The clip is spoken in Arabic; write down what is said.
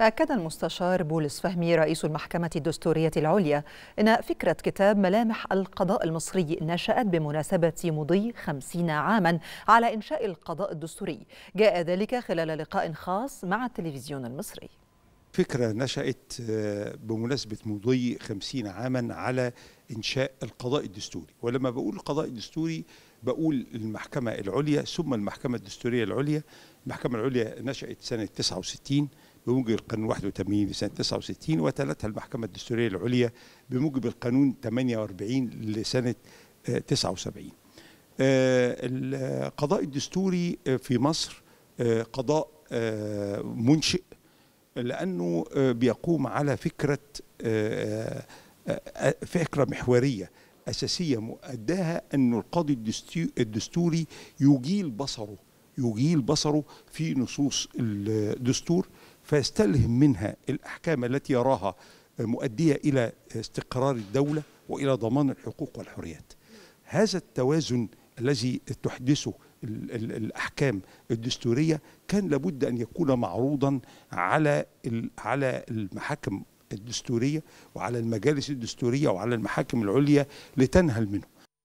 أكد المستشار بولس فهمي رئيس المحكمة الدستورية العليا أن فكرة كتاب ملامح القضاء المصري نشأت بمناسبة مضي خمسين عاما على إنشاء القضاء الدستوري جاء ذلك خلال لقاء خاص مع التلفزيون المصري فكرة نشأت آه، بمناسبة مضي خمسين عاما على إنشاء القضاء الدستوري ولما بقول القضاء الدستوري بقول المحكمة العليا ثم المحكمة الدستورية العليا المحكمة العليا نشأت سنة 69 بموجب القانون 81 لسنة 69 وتلتها المحكمة الدستورية العليا بموجب القانون 48 لسنة 79 آه، آه، القضاء الدستوري في مصر قضاء منشئ لانه آه، بيقوم على فكره آه، آه، فكره محوريه اساسيه مؤداها ان القاضي الدستوري يجيل بصره يجيل بصره في نصوص الدستور فيستلهم منها الاحكام التي يراها مؤديه الى استقرار الدوله والى ضمان الحقوق والحريات هذا التوازن الذي تحدثه الاحكام الدستوريه كان لابد ان يكون معروضا على على المحاكم الدستوريه وعلى المجالس الدستوريه وعلى المحاكم العليا لتنهل منه